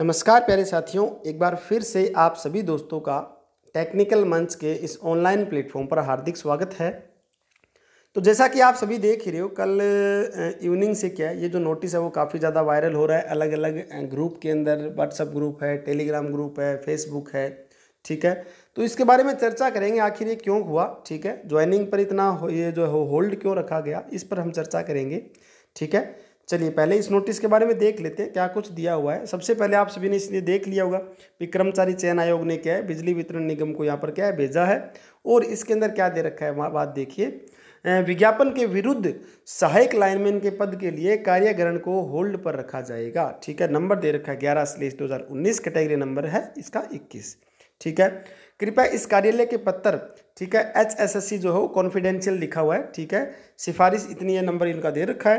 नमस्कार प्यारे साथियों एक बार फिर से आप सभी दोस्तों का टेक्निकल मंच के इस ऑनलाइन प्लेटफॉर्म पर हार्दिक स्वागत है तो जैसा कि आप सभी देख ही रहे हो कल इवनिंग से क्या है ये जो नोटिस है वो काफ़ी ज़्यादा वायरल हो रहा है अलग अलग ग्रुप के अंदर व्हाट्सअप ग्रुप है टेलीग्राम ग्रुप है फेसबुक है ठीक है तो इसके बारे में चर्चा करेंगे आखिर ये क्यों हुआ ठीक है ज्वाइनिंग पर इतना ये जो है होल्ड क्यों रखा गया इस पर हम चर्चा करेंगे ठीक है चलिए पहले इस नोटिस के बारे में देख लेते हैं क्या कुछ दिया हुआ है सबसे पहले आप सभी ने इसलिए देख लिया होगा कि कर्मचारी चयन आयोग ने क्या है बिजली वितरण निगम को यहाँ पर क्या है भेजा है और इसके अंदर क्या दे रखा है वहाँ बात देखिए विज्ञापन के विरुद्ध सहायक लाइनमैन के पद के लिए कार्यग्रहण को होल्ड पर रखा जाएगा ठीक है नंबर दे रखा है ग्यारह स्लेस दो कैटेगरी नंबर है इसका इक्कीस ठीक है कृपया इस कार्यालय के पत्थर ठीक है एच एस एस सी जो हो कॉन्फिडेंशियल लिखा हुआ है ठीक है सिफारिश इतनी है नंबर इनका दे रखा है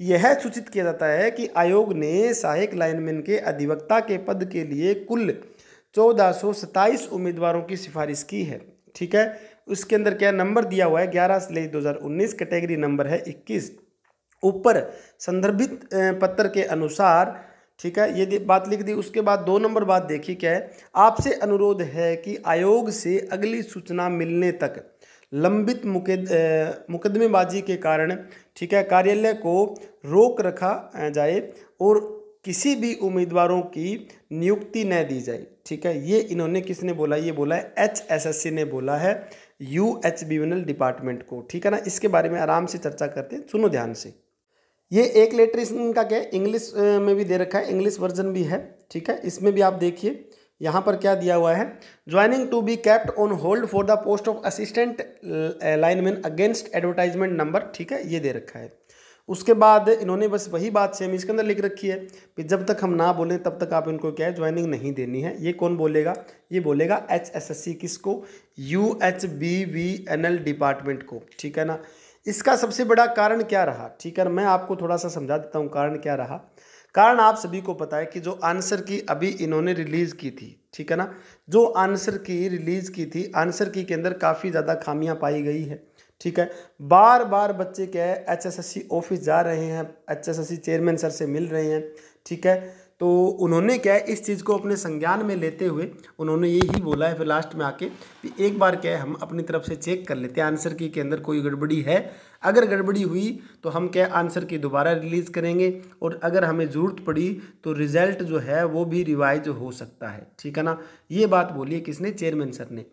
यह सूचित किया जाता है कि आयोग ने सहायक लाइनमैन के अधिवक्ता के पद के लिए कुल चौदह उम्मीदवारों की सिफारिश की है ठीक है उसके अंदर क्या नंबर दिया हुआ है ग्यारह हज़ार उन्नीस कैटेगरी नंबर है 21 ऊपर संदर्भित पत्र के अनुसार ठीक है ये बात लिख दी उसके बाद दो नंबर बात देखी क्या है आपसे अनुरोध है कि आयोग से अगली सूचना मिलने तक लंबित मुकद मुकदमेबाजी के कारण ठीक है कार्यालय को रोक रखा जाए और किसी भी उम्मीदवारों की नियुक्ति न दी जाए ठीक है ये इन्होंने किसने बोला ये बोला है एच एस एस सी ने बोला है यू एच बीवनल डिपार्टमेंट को ठीक है ना इसके बारे में आराम से चर्चा करते हैं सुनो ध्यान से ये एक लेटर इनका क्या है इंग्लिश में भी दे रखा है इंग्लिश वर्जन भी है ठीक है इसमें भी आप देखिए यहाँ पर क्या दिया हुआ है joining to be kept on hold for the post of assistant lineman against advertisement number ठीक है ये दे रखा है उसके बाद इन्होंने बस वही बात सेम इसके अंदर लिख रखी है कि जब तक हम ना बोलें तब तक आप इनको क्या है ज्वाइनिंग नहीं देनी है ये कौन बोलेगा ये बोलेगा एच एस एस सी किसको U H B V N L department को ठीक है ना इसका सबसे बड़ा कारण क्या रहा ठीक है मैं आपको थोड़ा सा समझा देता हूँ कारण क्या रहा कारण आप सभी को पता है कि जो आंसर की अभी इन्होंने रिलीज़ की थी ठीक है ना जो आंसर की रिलीज़ की थी आंसर की के अंदर काफ़ी ज़्यादा खामियां पाई गई है ठीक है बार बार बच्चे क्या है एच ऑफिस जा रहे हैं एच चेयरमैन सर से मिल रहे हैं ठीक है तो उन्होंने क्या है इस चीज़ को अपने संज्ञान में लेते हुए उन्होंने यही बोला है फिर लास्ट में आके कि एक बार क्या है हम अपनी तरफ से चेक कर लेते हैं आंसर की के अंदर कोई गड़बड़ी है अगर गड़बड़ी हुई तो हम क्या आंसर की दोबारा रिलीज़ करेंगे और अगर हमें ज़रूरत पड़ी तो रिज़ल्ट जो है वो भी रिवाइज हो सकता है ठीक है ना ये बात बोली किसने चेयरमैन सर ने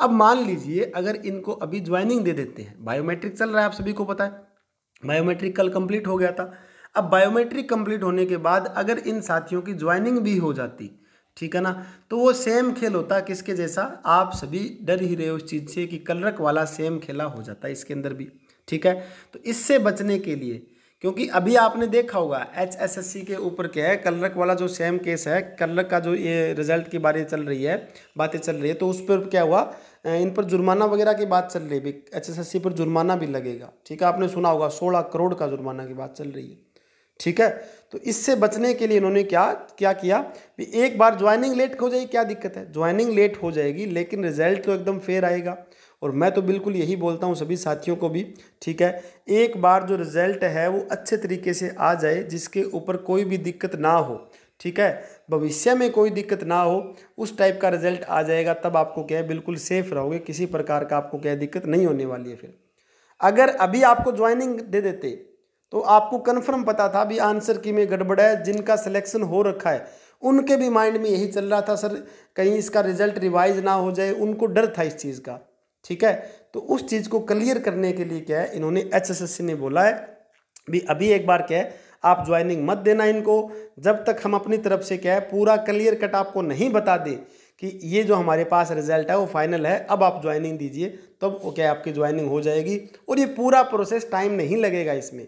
अब मान लीजिए अगर इनको अभी ज्वाइनिंग दे देते हैं बायोमेट्रिक चल रहा है आप सभी को पता है बायोमेट्रिक कल कंप्लीट हो गया था अब बायोमेट्रिक कंप्लीट होने के बाद अगर इन साथियों की ज्वाइनिंग भी हो जाती ठीक है ना तो वो सेम खेल होता किसके जैसा आप सभी डर ही रहे उस चीज़ से कि कलरक वाला सेम खेला हो जाता है इसके अंदर भी ठीक है तो इससे बचने के लिए क्योंकि अभी आपने देखा होगा एच एस एस सी के ऊपर क्या है कलरक वाला जो सेम केस है कलरक का जो ये रिजल्ट की बारे चल रही है बातें चल रही है तो उस पर क्या हुआ इन पर जुर्माना वगैरह की बात चल रही है एच एस एस सी पर जुर्माना भी लगेगा ठीक है आपने सुना होगा सोलह करोड़ का जुर्माना की बात चल रही है ठीक है तो इससे बचने के लिए इन्होंने क्या क्या किया भी एक बार ज्वाइनिंग लेट हो जाएगी क्या दिक्कत है ज्वाइनिंग लेट हो जाएगी लेकिन रिजल्ट तो एकदम फेयर आएगा और मैं तो बिल्कुल यही बोलता हूँ सभी साथियों को भी ठीक है एक बार जो रिजल्ट है वो अच्छे तरीके से आ जाए जिसके ऊपर कोई भी दिक्कत ना हो ठीक है भविष्य में कोई दिक्कत ना हो उस टाइप का रिजल्ट आ जाएगा तब आपको क्या है बिल्कुल सेफ रहोगे किसी प्रकार का आपको क्या दिक्कत नहीं होने वाली है फिर अगर अभी आपको ज्वाइनिंग दे देते तो आपको कन्फर्म पता था भी आंसर की में गड़बड़ है जिनका सिलेक्शन हो रखा है उनके भी माइंड में यही चल रहा था सर कहीं इसका रिजल्ट रिवाइज ना हो जाए उनको डर था इस चीज़ का ठीक है तो उस चीज़ को क्लियर करने के लिए क्या है इन्होंने एच ने बोला है भी अभी एक बार क्या है आप ज्वाइनिंग मत देना इनको जब तक हम अपनी तरफ से क्या है पूरा क्लियर कट आपको नहीं बता दें कि ये जो हमारे पास रिजल्ट है वो फाइनल है अब आप ज्वाइनिंग दीजिए तब तो क्या आपकी ज्वाइनिंग हो जाएगी और ये पूरा प्रोसेस टाइम नहीं लगेगा इसमें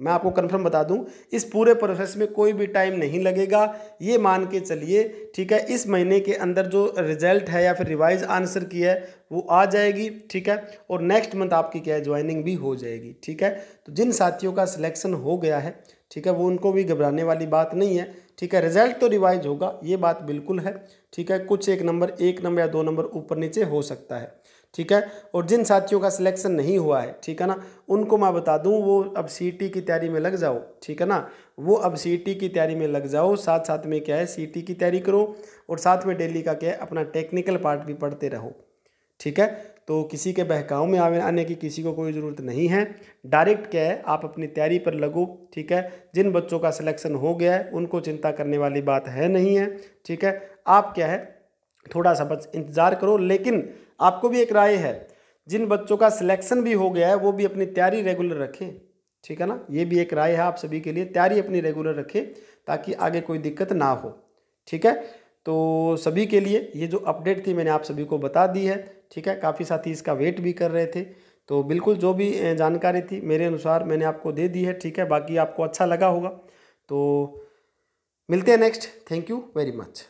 मैं आपको कन्फर्म बता दूं इस पूरे प्रोसेस में कोई भी टाइम नहीं लगेगा ये मान के चलिए ठीक है इस महीने के अंदर जो रिजल्ट है या फिर रिवाइज आंसर की है वो आ जाएगी ठीक है और नेक्स्ट मंथ आपकी क्या है ज्वाइनिंग भी हो जाएगी ठीक है तो जिन साथियों का सिलेक्शन हो गया है ठीक है वो उनको भी घबराने वाली बात नहीं है ठीक है रिजल्ट तो रिवाइज होगा ये बात बिल्कुल है ठीक है कुछ एक नंबर एक नंबर या दो नंबर ऊपर नीचे हो सकता है ठीक है और जिन साथियों का सिलेक्शन नहीं हुआ है ठीक है ना उनको मैं बता दूं वो अब सीटी की तैयारी में लग जाओ ठीक है ना वो अब सीटी की तैयारी में लग जाओ साथ साथ में क्या है सीटी की तैयारी करो और साथ में डेली का क्या है अपना टेक्निकल पार्ट भी पढ़ते रहो ठीक है तो किसी के बहकाव में आवे आने की किसी को कोई ज़रूरत नहीं है डायरेक्ट क्या है आप अपनी तैयारी पर लगो ठीक है जिन बच्चों का सिलेक्शन हो गया है उनको चिंता करने वाली बात है नहीं है ठीक है आप क्या है थोड़ा सा बस इंतज़ार करो लेकिन आपको भी एक राय है जिन बच्चों का सिलेक्शन भी हो गया है वो भी अपनी तैयारी रेगुलर रखें ठीक है ना ये भी एक राय है आप सभी के लिए तैयारी अपनी रेगुलर रखें ताकि आगे कोई दिक्कत ना हो ठीक है तो सभी के लिए ये जो अपडेट थी मैंने आप सभी को बता दी है ठीक है काफ़ी साथी इसका वेट भी कर रहे थे तो बिल्कुल जो भी जानकारी थी मेरे अनुसार मैंने आपको दे दी है ठीक है बाकी आपको अच्छा लगा होगा तो मिलते हैं next thank you very much